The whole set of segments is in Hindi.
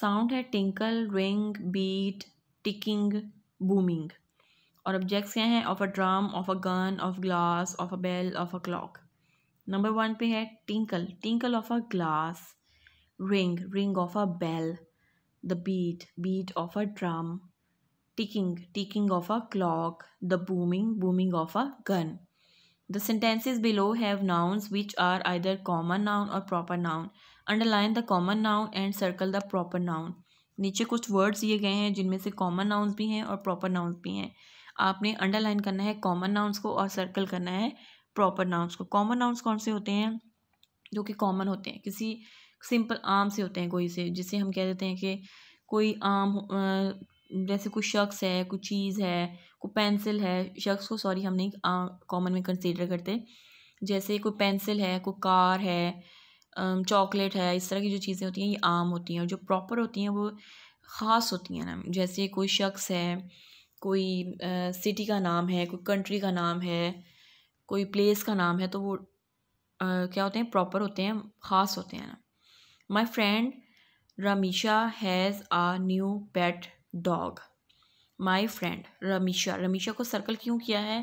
साउंड है tinkle ring beat ticking booming और ऑब्जेक्ट्स क्या हैं of a drum of a gun of glass of a bell of a clock number one पे है tinkle tinkle of a glass ring ring of a bell the beat beat of a drum ticking ticking of a clock the booming booming of a gun The sentences below have nouns which are either common noun or proper noun. Underline the common noun and circle the proper noun. नीचे कुछ वर्ड्स दिए गए हैं जिनमें से कॉमन नाउन्स भी हैं और प्रॉपर नाउन्स भी हैं आपने अंडरलाइन करना है कॉमन नाउन्स को और सर्कल करना है प्रॉपर नाउन्स को कॉमन नाउन्स कौन से होते हैं जो कि कॉमन होते हैं किसी सिंपल आम से होते हैं कोई से जिसे हम कह देते हैं कि कोई आम जैसे कोई शख्स है कोई चीज़ है पेंसिल है शख्स को सॉरी हम नहीं कॉमन में कंसीडर करते जैसे कोई पेंसिल है कोई कार है चॉकलेट है इस तरह की जो चीज़ें होती हैं ये आम होती हैं और जो प्रॉपर होती हैं वो ख़ास होती हैं ना जैसे कोई शख्स है कोई सिटी का नाम है कोई कंट्री का नाम है कोई प्लेस का नाम है तो वो आ, क्या होते हैं प्रॉपर होते हैं ख़ास होते हैं ना my friend Ramisha has a new pet dog my friend Ramisha Ramisha को सर्कल क्यों किया है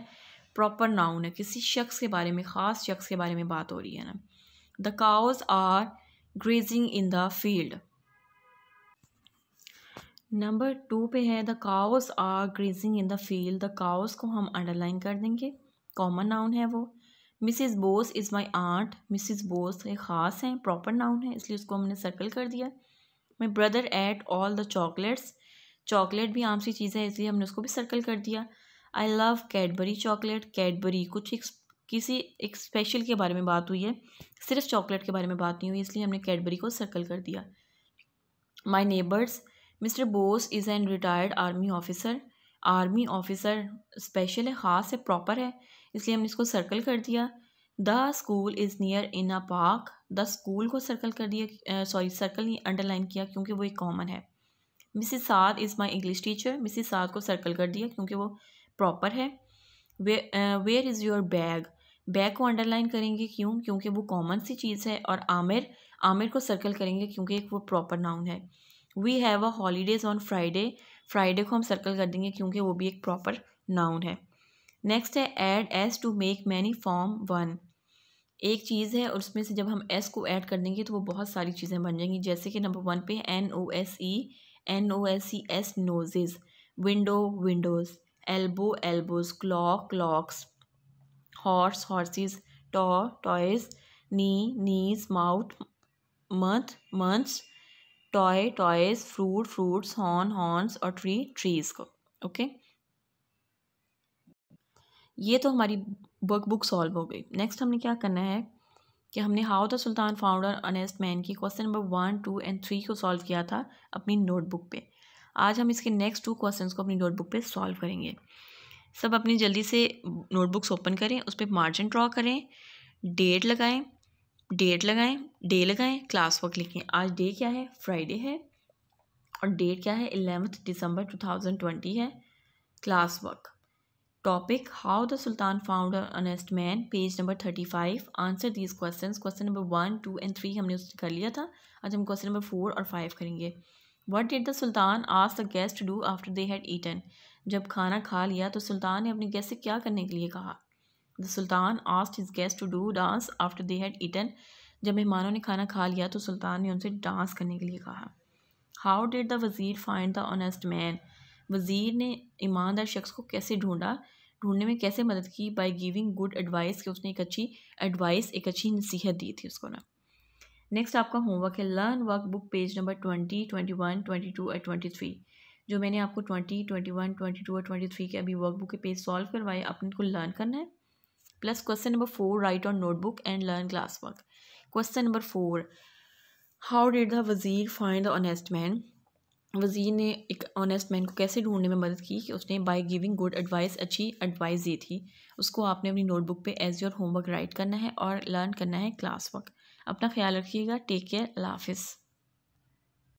प्रॉपर नाउन है किसी शख्स के बारे में ख़ास शख्स के बारे में बात हो रही है ना the cows are grazing in the field number two पे है the cows are grazing in the field the cows को हम अंडरलाइन कर देंगे कॉमन नाउन है वो Mrs Bose is my aunt Mrs Bose एक ख़ास हैं प्रॉपर नाउन है इसलिए उसको हमने सर्कल कर दिया my brother ate all the chocolates chocolate भी आम सी चीज़ है इसलिए हमने उसको भी सर्कल कर दिया I love Cadbury chocolate Cadbury कुछ एक किसी एक स्पेशल के बारे में बात हुई है सिर्फ चॉकलेट के बारे में बात नहीं हुई इसलिए हमने कैडबरी को सर्कल कर दिया my neighbours Mr Bose is an retired army officer army officer special है ख़ास है प्रॉपर है इसलिए हमने इसको सर्कल कर दिया the school is near in a park the school को सर्कल कर दिया सॉरी सर्कल नहीं अंडरलाइन किया क्योंकि वो एक कॉमन है Mrs Saad is my English teacher Mrs Saad को सर्कल कर दिया क्योंकि वो प्रॉपर है where is your bag bag को अंडरलाइन करेंगे क्यों क्योंकि वो कॉमन सी चीज़ है और आमिर आमिर को सर्कल करेंगे क्योंकि एक वो प्रॉपर नाउन है we have a holidays on Friday Friday को हम सर्कल कर देंगे क्योंकि वो भी एक प्रॉपर नाउन है नेक्स्ट है add S to make many form one एक चीज़ है और उसमें से जब हम एस को ऐड कर देंगे तो वो बहुत सारी चीज़ें बन जाएंगी जैसे कि नंबर वन पे N O S E N O S C S noses window windows elbow elbows clock clocks horse horses toy toys knee knees mouth month months toy toys fruit fruits horn horns और ट्री ट्रीज को ओके ये तो हमारी वर्क बुक सॉल्व हो गई नेक्स्ट हमने क्या करना है कि हमने how the sultan founder honest man की question number one two and three को सॉल्व किया था अपनी नोटबुक पे आज हम इसके नेक्स्ट टू क्वेश्चन को अपनी नोटबुक पे सॉल्व करेंगे सब अपनी जल्दी से नोटबुक्स ओपन करें उस पर मार्जिन ड्रॉ करें डेट लगाएं डेट लगाएं डे लगाएं क्लास वर्क लिखें आज डे क्या है फ्राइडे है और डेट क्या है eleventh December two thousand twenty है class work topic how the sultan found honest man page number thirty five answer these question question number one two and three हमने उस कर लिया था आज हम क्वेश्चन नंबर फोर और फाइव करेंगे what did the sultan ask the guest do after they had eaten जब खाना खा लिया तो सुल्तान ने अपने गेस्ट से क्या करने के लिए कहा the sultan asked his guest to do dance after they had eaten जब मेहमानों ने खाना खा लिया तो सुल्तान ने उनसे डांस करने के लिए कहा how did the wazir find the honest man wazir ने ईमानदार शख्स को कैसे ढूंढा ढूंढने में कैसे मदद की बाई गिविंग गुड एडवाइस कि उसने एक अच्छी एडवाइस एक अच्छी नसीहत दी थी उसको ना नेक्स्ट आपका होमवर्क है learn workbook page number twenty twenty one twenty two and twenty three जो मैंने आपको twenty twenty one twenty two और ट्वेंटी थ्री के अभी वर्क बुक के पेज सॉल्व करवाए आपने को लर्न करना है plus question number four write on notebook and learn class work question number four how did the wazir find the honest man wazir ने एक ऑनेस्ट मैन को कैसे ढूंढने में मदद की कि उसने बाय गिविंग गुड एडवाइस अच्छी एडवाइस दी थी उसको आपने अपनी नोटबुक पे एज योर होमवर्क राइट करना है और लर्न करना है क्लास वर्क अपना ख्याल रखिएगा टेक केयर अल्लाह हाफिज़